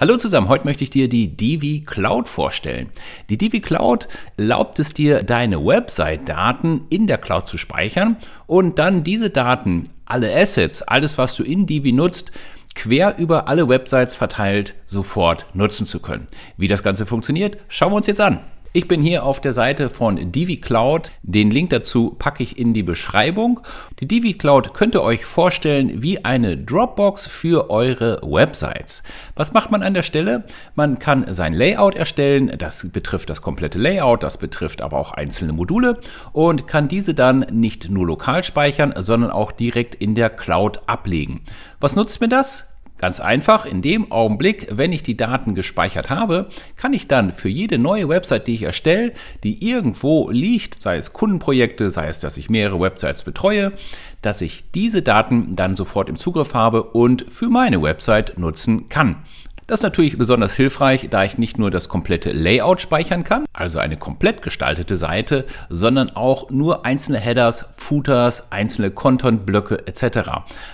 Hallo zusammen, heute möchte ich dir die Divi Cloud vorstellen. Die Divi Cloud erlaubt es dir, deine Website-Daten in der Cloud zu speichern und dann diese Daten, alle Assets, alles, was du in Divi nutzt, quer über alle Websites verteilt sofort nutzen zu können. Wie das Ganze funktioniert, schauen wir uns jetzt an. Ich bin hier auf der Seite von Divi Cloud. Den Link dazu packe ich in die Beschreibung. Die Divi Cloud könnt ihr euch vorstellen wie eine Dropbox für eure Websites. Was macht man an der Stelle? Man kann sein Layout erstellen. Das betrifft das komplette Layout, das betrifft aber auch einzelne Module und kann diese dann nicht nur lokal speichern, sondern auch direkt in der Cloud ablegen. Was nutzt mir das? Ganz einfach, in dem Augenblick, wenn ich die Daten gespeichert habe, kann ich dann für jede neue Website, die ich erstelle, die irgendwo liegt, sei es Kundenprojekte, sei es, dass ich mehrere Websites betreue, dass ich diese Daten dann sofort im Zugriff habe und für meine Website nutzen kann. Das ist natürlich besonders hilfreich, da ich nicht nur das komplette Layout speichern kann, also eine komplett gestaltete Seite, sondern auch nur einzelne Headers, Footers, einzelne Content-Blöcke etc.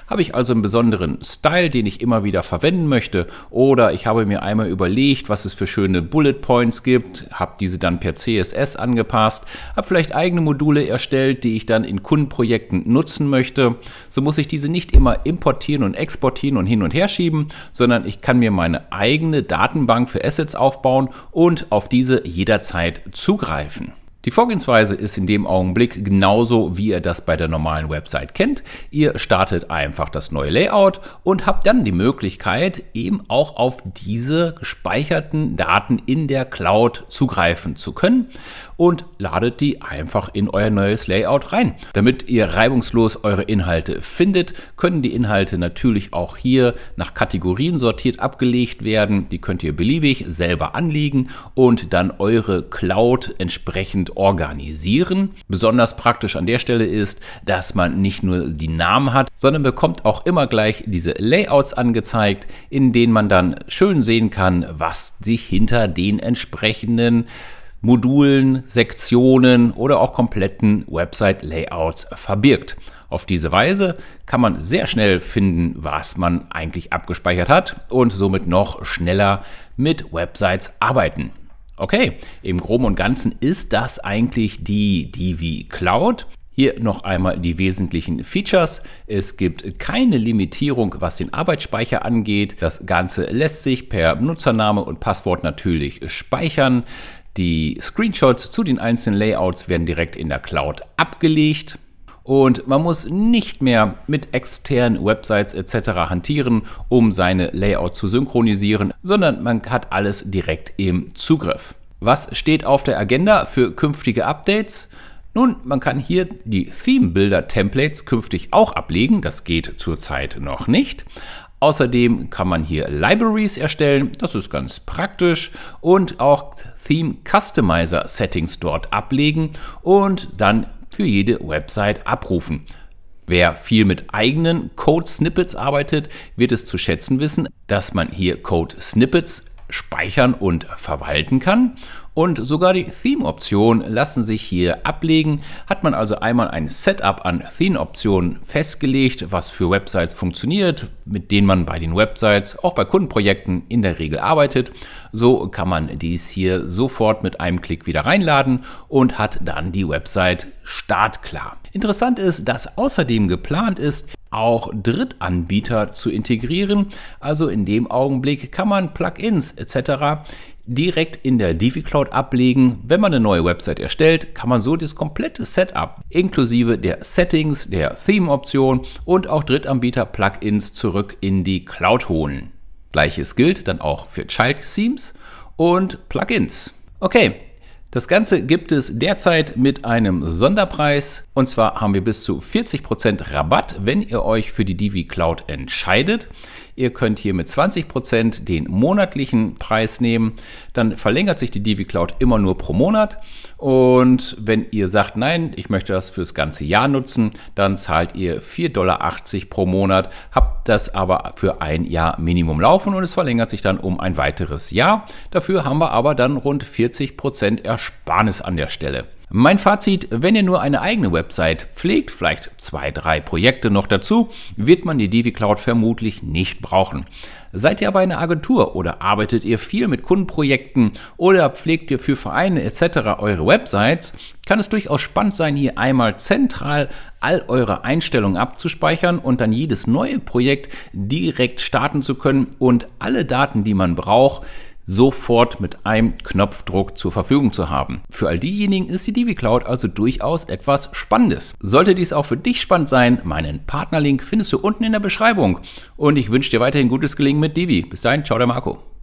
Habe ich also einen besonderen Style, den ich immer wieder verwenden möchte oder ich habe mir einmal überlegt, was es für schöne Bullet Points gibt, habe diese dann per CSS angepasst, habe vielleicht eigene Module erstellt, die ich dann in Kundenprojekten nutzen möchte. So muss ich diese nicht immer importieren und exportieren und hin und her schieben, sondern ich kann mir meine eigene Datenbank für Assets aufbauen und auf diese jederzeit zugreifen. Die Vorgehensweise ist in dem Augenblick genauso, wie ihr das bei der normalen Website kennt. Ihr startet einfach das neue Layout und habt dann die Möglichkeit, eben auch auf diese gespeicherten Daten in der Cloud zugreifen zu können und ladet die einfach in euer neues Layout rein. Damit ihr reibungslos eure Inhalte findet, können die Inhalte natürlich auch hier nach Kategorien sortiert abgelegt werden. Die könnt ihr beliebig selber anlegen und dann eure Cloud entsprechend organisieren. Besonders praktisch an der Stelle ist, dass man nicht nur die Namen hat, sondern bekommt auch immer gleich diese Layouts angezeigt, in denen man dann schön sehen kann, was sich hinter den entsprechenden Modulen, Sektionen oder auch kompletten Website-Layouts verbirgt. Auf diese Weise kann man sehr schnell finden, was man eigentlich abgespeichert hat und somit noch schneller mit Websites arbeiten. Okay, im Groben und Ganzen ist das eigentlich die Divi Cloud. Hier noch einmal die wesentlichen Features. Es gibt keine Limitierung, was den Arbeitsspeicher angeht. Das Ganze lässt sich per Nutzername und Passwort natürlich speichern. Die Screenshots zu den einzelnen Layouts werden direkt in der Cloud abgelegt und man muss nicht mehr mit externen Websites etc. hantieren, um seine Layout zu synchronisieren, sondern man hat alles direkt im Zugriff. Was steht auf der Agenda für künftige Updates? Nun, man kann hier die Theme Builder Templates künftig auch ablegen, das geht zurzeit noch nicht. Außerdem kann man hier Libraries erstellen, das ist ganz praktisch und auch Theme Customizer Settings dort ablegen und dann für jede Website abrufen. Wer viel mit eigenen Code-Snippets arbeitet, wird es zu schätzen wissen, dass man hier Code-Snippets speichern und verwalten kann und sogar die Theme-Optionen lassen sich hier ablegen. Hat man also einmal ein Setup an Theme-Optionen festgelegt, was für Websites funktioniert, mit denen man bei den Websites, auch bei Kundenprojekten in der Regel arbeitet, so kann man dies hier sofort mit einem Klick wieder reinladen und hat dann die Website startklar. Interessant ist, dass außerdem geplant ist, auch Drittanbieter zu integrieren. Also in dem Augenblick kann man Plugins etc. direkt in der Divi Cloud ablegen. Wenn man eine neue Website erstellt, kann man so das komplette Setup inklusive der Settings, der Theme-Option und auch Drittanbieter-Plugins zurück in die Cloud holen. Gleiches gilt dann auch für Child Themes und Plugins. Okay, das Ganze gibt es derzeit mit einem Sonderpreis. Und zwar haben wir bis zu 40% Rabatt, wenn ihr euch für die Divi Cloud entscheidet. Ihr könnt hier mit 20% den monatlichen Preis nehmen. Dann verlängert sich die Divi Cloud immer nur pro Monat. Und wenn ihr sagt, nein, ich möchte das fürs ganze Jahr nutzen, dann zahlt ihr 4,80 Dollar pro Monat, habt das aber für ein Jahr Minimum laufen und es verlängert sich dann um ein weiteres Jahr. Dafür haben wir aber dann rund 40% Ersparnis an der Stelle. Mein Fazit, wenn ihr nur eine eigene Website pflegt, vielleicht zwei, drei Projekte noch dazu, wird man die Divi Cloud vermutlich nicht brauchen. Seid ihr aber eine Agentur oder arbeitet ihr viel mit Kundenprojekten oder pflegt ihr für Vereine etc. eure Websites, kann es durchaus spannend sein, hier einmal zentral all eure Einstellungen abzuspeichern und dann jedes neue Projekt direkt starten zu können und alle Daten, die man braucht, sofort mit einem Knopfdruck zur Verfügung zu haben. Für all diejenigen ist die Divi Cloud also durchaus etwas Spannendes. Sollte dies auch für dich spannend sein, meinen Partnerlink findest du unten in der Beschreibung. Und ich wünsche dir weiterhin gutes Gelingen mit Divi. Bis dahin, ciao der Marco.